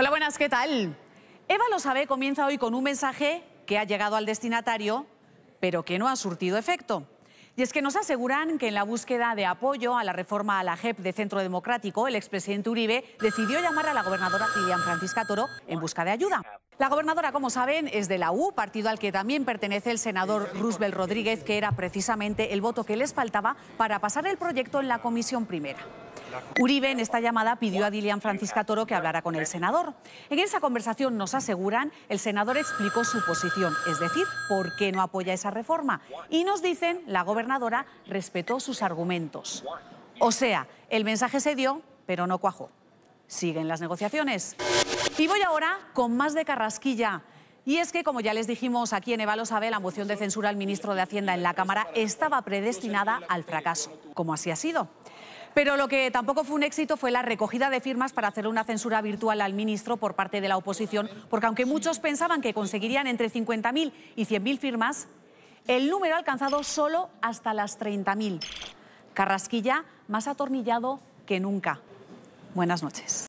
Hola, buenas, ¿qué tal? Eva lo sabe, comienza hoy con un mensaje que ha llegado al destinatario, pero que no ha surtido efecto. Y es que nos aseguran que en la búsqueda de apoyo a la reforma a la JEP de Centro Democrático, el expresidente Uribe decidió llamar a la gobernadora Lilian Francisca Toro en busca de ayuda. La gobernadora, como saben, es de la U, partido al que también pertenece el senador Roosevelt Rodríguez, que era precisamente el voto que les faltaba para pasar el proyecto en la comisión primera. Uribe en esta llamada pidió a Dilian Francisca Toro que hablara con el senador. En esa conversación, nos aseguran, el senador explicó su posición, es decir, por qué no apoya esa reforma. Y nos dicen, la gobernadora respetó sus argumentos. O sea, el mensaje se dio, pero no cuajó. Siguen las negociaciones. Y voy ahora con más de Carrasquilla. Y es que, como ya les dijimos aquí en Evalo sabe, la moción de censura al ministro de Hacienda en la Cámara estaba predestinada al fracaso, como así ha sido. Pero lo que tampoco fue un éxito fue la recogida de firmas para hacer una censura virtual al ministro por parte de la oposición, porque aunque muchos pensaban que conseguirían entre 50.000 y 100.000 firmas, el número ha alcanzado solo hasta las 30.000. Carrasquilla más atornillado que nunca. Buenas noches.